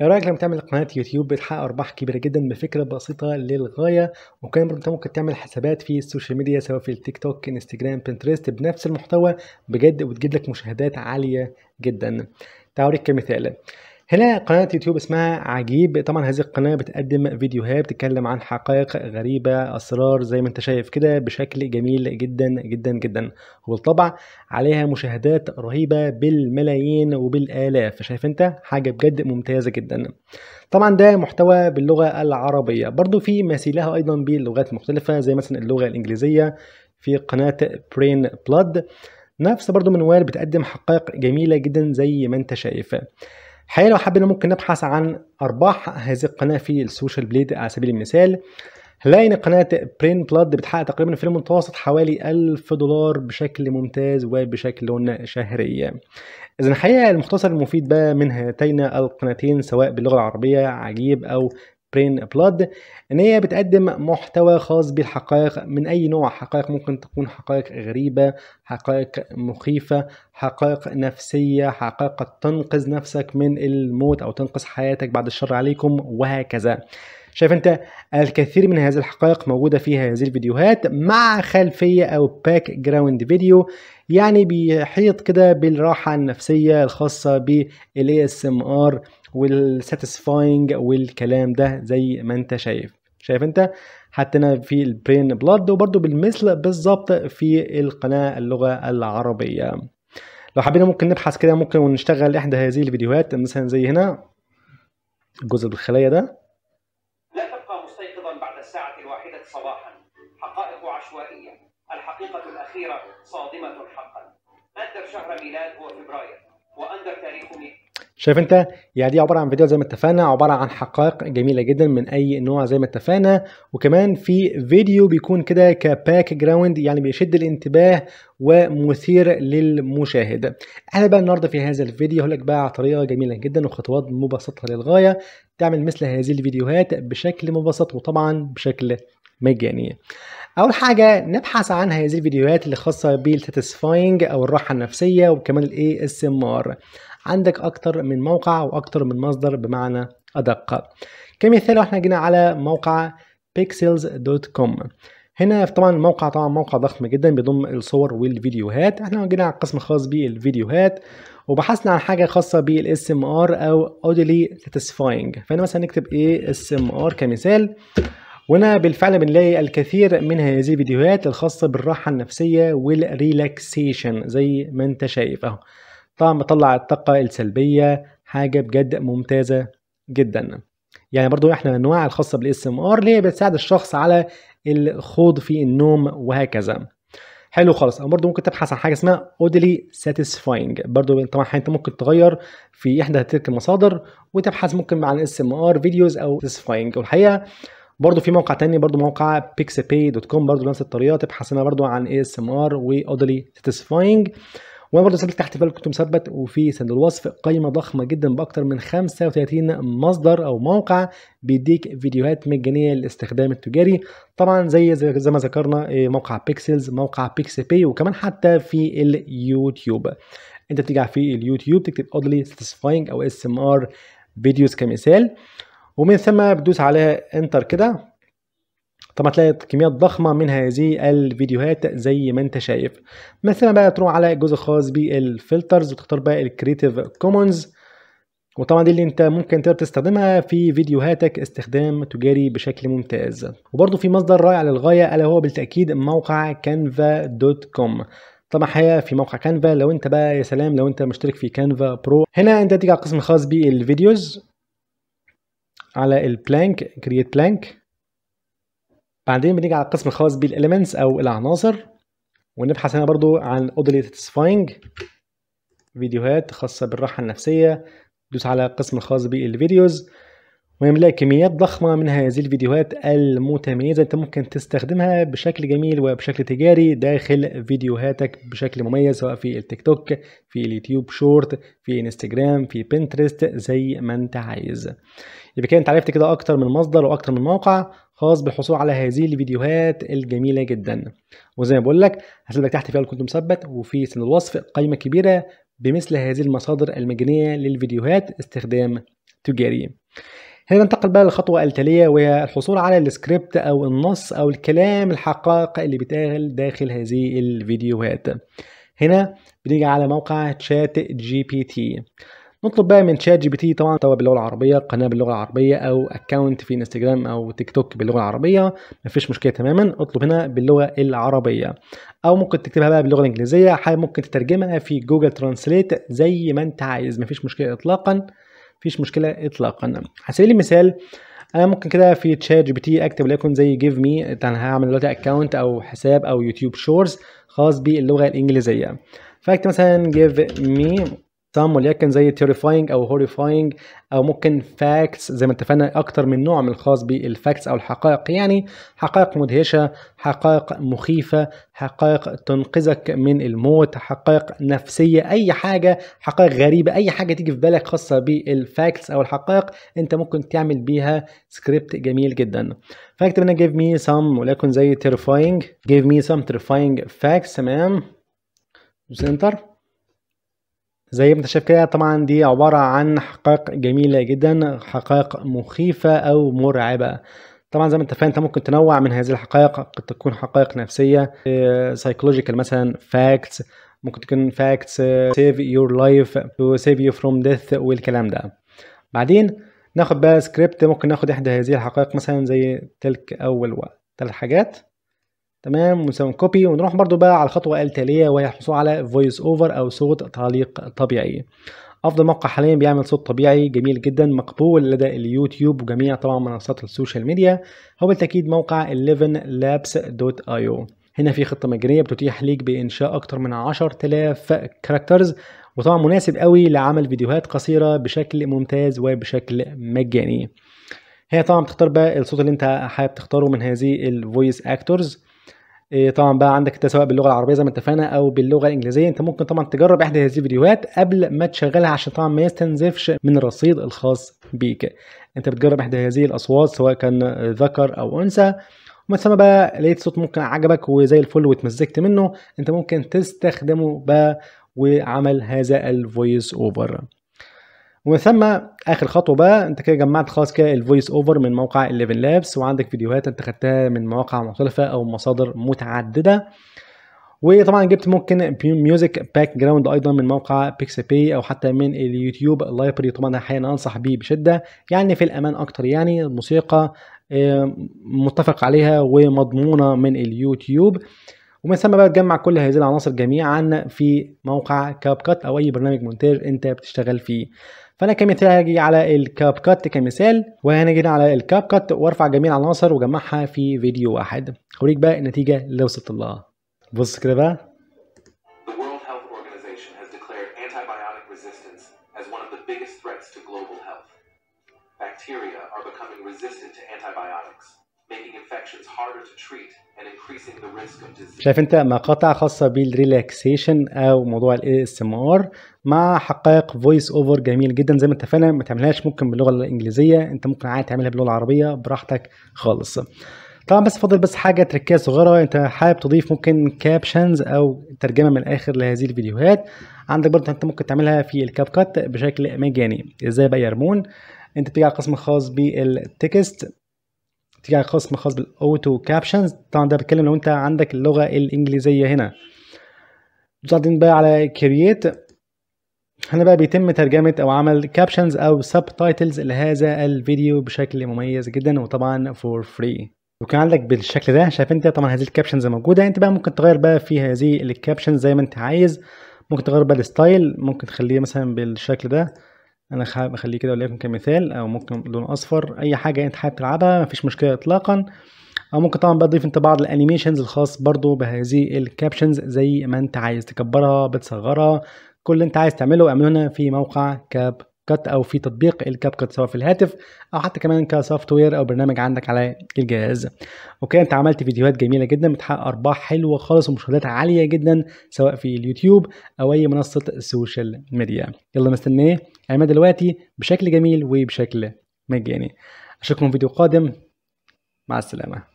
ايه رايك لما تعمل قناه يوتيوب بتحقق ارباح كبيره جدا بفكره بسيطه للغايه وكمان برضه انت ممكن تعمل حسابات في السوشيال ميديا سواء في التيك توك انستجرام بنترست بنفس المحتوى بجد وتجيب لك مشاهدات عاليه جدا تعوريك كمثال هنا قناة يوتيوب اسمها عجيب طبعا هذه القناة بتقدم فيديوهات بتتكلم عن حقائق غريبة أسرار زي ما انت شايف كده بشكل جميل جدا جدا جدا وبالطبع عليها مشاهدات رهيبة بالملايين وبالآلاف شايف انت حاجة بجد ممتازة جدا طبعا ده محتوى باللغة العربية برضو في مثيلها أيضا بلغات مختلفة زي مثلا اللغة الإنجليزية في قناة برين بلاد نفس برضو منوال بتقدم حقائق جميلة جدا زي ما انت شايف الحقيقه لو حبينا ممكن نبحث عن ارباح هذه القناه في السوشيال بليد على سبيل المثال هنلاقي ان قناه برين بلاد بتحقق تقريبا في المتوسط حوالي 1000 دولار بشكل ممتاز وبشكل شهري اذا الحقيقه المختصر المفيد بقى من هاتين القناتين سواء باللغه العربيه عجيب او برين بلاد ان هي بتقدم محتوى خاص بالحقائق من اي نوع حقائق ممكن تكون حقائق غريبه حقائق مخيفه حقائق نفسيه حقائق قد تنقذ نفسك من الموت او تنقذ حياتك بعد الشر عليكم وهكذا شايف انت الكثير من هذه الحقائق موجوده في هذه الفيديوهات مع خلفيه او باك جراوند فيديو يعني بيحيط كده بالراحه النفسيه الخاصه بالاي اس ام ار والساتيسفاينج والكلام ده زي ما انت شايف شايف انت حتى انا في البرين بلاد وبرده بالمثل بالظبط في القناه اللغه العربيه لو حبينا ممكن نبحث كده ممكن ونشتغل احدى هذه الفيديوهات مثلا زي هنا الجزء بالخلايا ده الأحداث عشوائية الحقيقة الأخيرة صادمة حقا أندر شهر ميلاد هو فبراير وأندر تاريخ ميلاد شايف انت يعني دي عباره عن فيديو زي ما اتفقنا عباره عن حقائق جميله جدا من اي نوع زي ما اتفقنا وكمان في فيديو بيكون كده كباك جراوند يعني بيشد الانتباه ومثير للمشاهد احنا بقى النهارده في هذا الفيديو هقول لك بقى على طريقه جميله جدا وخطوات مبسطه للغايه تعمل مثل هذه الفيديوهات بشكل مبسط وطبعا بشكل مجانية اول حاجه نبحث عن هذه الفيديوهات اللي خاصه بالساتيسفاينج او الراحه النفسيه وكمان الاي اس ام ار عندك اكتر من موقع واكتر من مصدر بمعنى ادق كمثال احنا جينا على موقع pixels.com هنا طبعا الموقع طبعا موقع ضخم جدا بيضم الصور والفيديوهات احنا جينا على القسم الخاص بالفيديوهات وبحثنا عن حاجه خاصه بالاس ام ار او اوديلي ساتيسفاينج فانا مثلا نكتب ايه اس ام ار كمثال وهنا بالفعل بنلاقي الكثير من هذه الفيديوهات الخاصة بالراحة النفسية والريلاكسيشن زي ما انت شايف اهو طبعا بطلع الطاقة السلبية حاجة بجد ممتازة جدا يعني برضو احنا الانواع الخاصة بالاس ام ار اللي هي بتساعد الشخص على الخوض في النوم وهكذا حلو خالص او برضو ممكن تبحث عن حاجه اسمها اودلي ساتيسفاينج برضو طبعا انت ممكن تغير في احدى تلك المصادر وتبحث ممكن عن اس ام ار فيديوز او ساتيسفاينج والحقيقه برضو في موقع تاني برضو موقع بيكسباي دوت كوم برضو نفس الطريقه تبحث هنا برضو عن اي اس ام ار واودلي ساتيسفاينج وانا برضو سبت تحت فيلم كنت مثبت وفي صندوق الوصف قائمه ضخمه جدا باكثر من 35 مصدر او موقع بيديك فيديوهات مجانيه للاستخدام التجاري طبعا زي زي ما ذكرنا إيه، موقع بيكسلز موقع بيكس باي وكمان حتى في اليوتيوب انت بتيجي في اليوتيوب تكتب اودلي ساتيسفاينج او اس ام ار فيديوز كمثال ومن ثم بتدوس على انتر كده طبعا هتلاقي كميات ضخمة من هذه الفيديوهات زي ما انت شايف مثلا بقى تروح على الجزء الخاص بالفلترز وتختار بقى الكريتيف كومونز وطبعا دي اللي انت ممكن تقدر تستخدمها في فيديوهاتك استخدام تجاري بشكل ممتاز وبرضه في مصدر رائع للغاية الا هو بالتأكيد موقع كانفا دوت كوم طبعا الحقيقه في موقع كانفا لو انت بقى يا سلام لو انت مشترك في كانفا برو هنا انت تيجي على القسم الخاص بالفيديوز على البلانك كرييت بلانك بعدين بنيجي على القسم الخاص بالاليمنتس او العناصر ونبحث هنا برضو عن اودلي ساتيسفاينج فيديوهات خاصة بالراحة النفسية دوس على القسم الخاص بالفيديوز المهم كميات ضخمة من هذه الفيديوهات المتميزة أنت ممكن تستخدمها بشكل جميل وبشكل تجاري داخل فيديوهاتك بشكل مميز سواء في التيك توك في اليوتيوب شورت في انستجرام في بنترست زي ما أنت عايز يبقى كده أنت عرفت كده أكتر من مصدر وأكتر من موقع خاص بالحصول على هذه الفيديوهات الجميلة جدا وزي ما بقول لك هسيبك تحت في كنت مثبت وفي سن الوصف قائمة كبيرة بمثل هذه المصادر المجانية للفيديوهات استخدام تجاري هنا ننتقل بقى للخطوة التالية وهي الحصول على السكريبت أو النص أو الكلام الحقائق اللي بيتقال داخل هذه الفيديوهات هنا بنيجي على موقع شات جي بي تي نطلب بقى من شات جي بي تي طبعا محتوى باللغه العربيه قناه باللغه العربيه او اكونت في انستجرام او تيك توك باللغه العربيه مفيش مشكله تماما اطلب هنا باللغه العربيه او ممكن تكتبها بقى باللغه الانجليزيه ممكن تترجمها في جوجل ترانسليت زي ما انت عايز مفيش مشكله اطلاقا مفيش مشكله اطلاقا على سبيل المثال انا ممكن كده في تشات جي بي تي اكتب لكم زي جيف مي يعني انا هعمل دلوقتي اكونت او حساب او يوتيوب شورز خاص باللغه الانجليزيه فاكتب مثلا جيف مي تام وليكن زي terrifying او هوريفاينج او ممكن فاكتس زي ما اتفقنا اكتر من نوع من الخاص بالفاكتس او الحقائق يعني حقائق مدهشه حقائق مخيفه حقائق تنقذك من الموت حقائق نفسيه اي حاجه حقائق غريبه اي حاجه تيجي في بالك خاصه بالفاكتس او الحقائق انت ممكن تعمل بيها سكريبت جميل جدا فاكتب هنا give me some وليكن زي terrifying give me some terrifying facts تمام دوس انتر زي ما انت شايف كده طبعا دي عبارة عن حقائق جميلة جدا حقائق مخيفة أو مرعبة طبعا زي ما انت فاهم انت ممكن تنوع من هذه الحقائق قد تكون حقائق نفسية سايكولوجيكال آه، مثلا فاكتس ممكن تكون فاكتس سيف يور لايف تو سيف يو فروم ديث والكلام ده بعدين ناخد بقى سكريبت ممكن ناخد احدى هذه الحقائق مثلا زي تلك اول ثلاث حاجات تمام ونسوي كوبي ونروح برضو بقى على الخطوه التاليه وهي الحصول على فويس اوفر او صوت تعليق طبيعي افضل موقع حاليا بيعمل صوت طبيعي جميل جدا مقبول لدى اليوتيوب وجميع طبعا منصات السوشيال ميديا هو بالتاكيد موقع 11labs.io هنا في خطه مجانيه بتتيح ليك بانشاء اكتر من 10000 كاركترز وطبعا مناسب قوي لعمل فيديوهات قصيره بشكل ممتاز وبشكل مجاني هي طبعا بتختار بقى الصوت اللي انت حابب تختاره من هذه الفويس اكتورز إيه، طبعا بقى عندك انت سواء باللغه العربيه زي ما اتفقنا او باللغه الانجليزيه انت ممكن طبعا تجرب احدى هذه الفيديوهات قبل ما تشغلها عشان طبعا ما يستنزفش من الرصيد الخاص بيك انت بتجرب احدى هذه الاصوات سواء كان ذكر او انثى ومن ثم بقى لقيت صوت ممكن عجبك وزي الفل واتمزجت منه انت ممكن تستخدمه بقى وعمل هذا الفويس اوفر ومن ثم اخر خطوه بقى انت كده جمعت خلاص كده الفويس اوفر من موقع 11 لابس وعندك فيديوهات انت خدتها من مواقع مختلفه او مصادر متعدده وطبعا جبت ممكن ميوزك باك جراوند ايضا من موقع بيكس بي او حتى من اليوتيوب لايبرري طبعا احيانا انصح بيه بشده يعني في الامان اكتر يعني الموسيقى آه، متفق عليها ومضمونه من اليوتيوب ومن ثم بقى تجمع كل هذه العناصر جميعا في موقع كاب كات او اي برنامج مونتاج انت بتشتغل فيه فانا كمثال هاجي على الكاب كات كمثال وهنجي على الكاب كات وارفع جميع العناصر واجمعها في فيديو واحد اوريك بقى النتيجه اللي وصلت لها بص كده بقى Bacteria are becoming resistant to antibiotics. شايف انت مقاطع خاصه بالريلاكسيشن او موضوع الاي اس ام ار مع حقائق فويس اوفر جميل جدا زي ما اتفقنا ما تعملهاش ممكن باللغه الانجليزيه انت ممكن عادي تعملها باللغه العربيه براحتك خالص طبعا بس فاضل بس حاجه تركية صغيره انت حابب تضيف ممكن كابشنز او ترجمه من الاخر لهذه الفيديوهات عندك برضه انت ممكن تعملها في الكاب كات بشكل مجاني ازاي بقى يا رمون انت بتيجي على القسم الخاص بالتكست تيجي القسم الخاص بالاوتو كابشنز طبعا ده بتكلم لو انت عندك اللغه الانجليزيه هنا بعدين بقى على كرييت هنا بقى بيتم ترجمه او عمل كابشنز او سب تايتلز لهذا الفيديو بشكل مميز جدا وطبعا فور فري وكان عندك بالشكل ده شايف انت طبعا هذه الكابشنز موجوده انت بقى ممكن تغير بقى في هذه الكابشنز زي ما انت عايز ممكن تغير بقى الستايل ممكن تخليه مثلا بالشكل ده انا حابب اخليه كده وليكن كمثال او ممكن لون اصفر اي حاجه انت حابب تلعبها مفيش مشكله اطلاقا او ممكن طبعا بقى تضيف انت بعض الانيميشنز الخاص برضو بهذه الكابشنز زي ما انت عايز تكبرها بتصغرها كل اللي انت عايز تعمله اعمله هنا في موقع كاب كات او في تطبيق الكاب كات سواء في الهاتف او حتى كمان كسوفت وير او برنامج عندك على الجهاز اوكي انت عملت فيديوهات جميله جدا بتحقق ارباح حلوه خالص ومشاهدات عاليه جدا سواء في اليوتيوب او اي منصه السوشيال ميديا يلا مستنيه اعمل دلوقتي بشكل جميل وبشكل مجاني اشوفكم في فيديو قادم مع السلامه